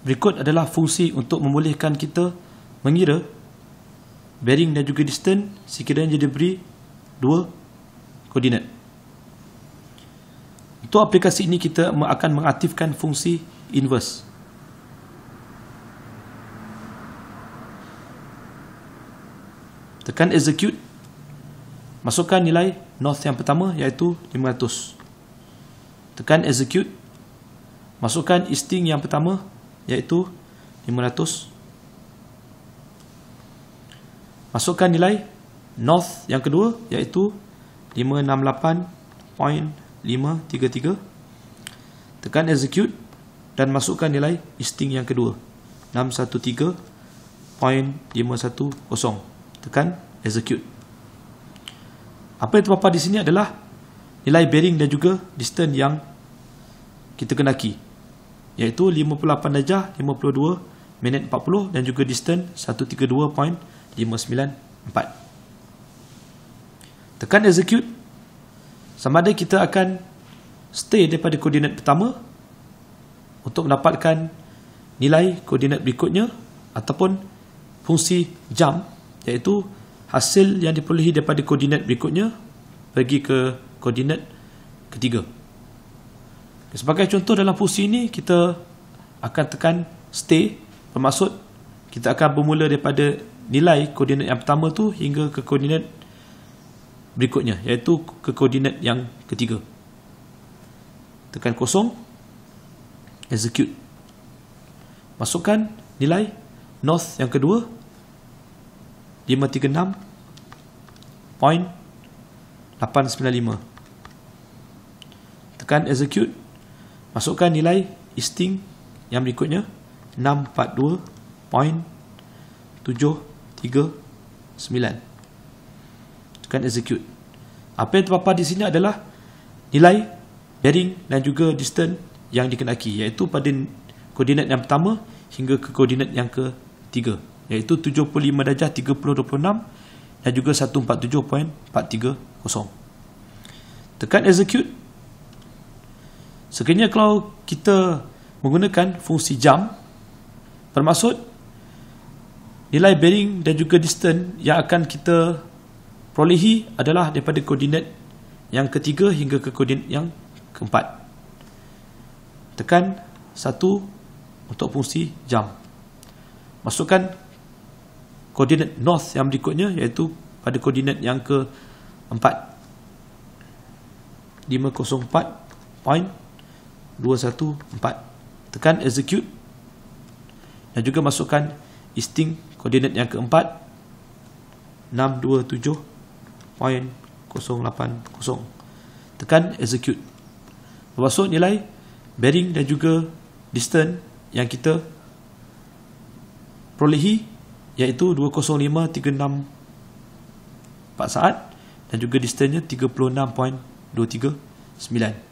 Berikut adalah fungsi untuk membolehkan kita mengira bearing dan juga distance sekiranya dia beri dua koordinat. Untuk aplikasi ini kita akan mengaktifkan fungsi inverse. Tekan execute. Masukkan nilai north yang pertama iaitu 500. Tekan execute. Masukkan isting yang pertama iaitu 500 masukkan nilai north yang kedua iaitu 568.533 tekan execute dan masukkan nilai listing yang kedua 613.510 tekan execute apa yang terpapar di sini adalah nilai bearing dan juga distance yang kita kenaki iaitu 58 darjah 52 minit 40 dan juga distance 132.594 tekan execute sama ada kita akan stay daripada koordinat pertama untuk mendapatkan nilai koordinat berikutnya ataupun fungsi jam iaitu hasil yang diperolehi daripada koordinat berikutnya pergi ke koordinat ketiga Sebagai contoh dalam fungsi ini kita akan tekan stay bermaksud kita akan bermula daripada nilai koordinat yang pertama tu hingga ke koordinat berikutnya iaitu ke koordinat yang ketiga. Tekan kosong execute. Masukkan nilai north yang kedua 536.895 Tekan execute Masukkan nilai isting yang berikutnya 642.739 Tekan execute Apa yang terpapar di sini adalah Nilai bearing dan juga distance yang dikenaki Iaitu pada koordinat yang pertama Hingga ke koordinat yang ketiga Iaitu 75 darjah 3026 Dan juga 147.430 Tekan execute Sekiranya kalau kita menggunakan fungsi jam, bermaksud nilai bearing dan juga distance yang akan kita perolehi adalah daripada koordinat yang ketiga hingga ke koordinat yang keempat. Tekan satu untuk fungsi jam. Masukkan koordinat north yang berikutnya iaitu pada koordinat yang keempat. 504 point 214 tekan execute dan juga masukkan isting koordinat yang keempat 627.080 tekan execute termasuk nilai bearing dan juga distance yang kita perolehi iaitu 205.36 4 saat dan juga distance nya 36.239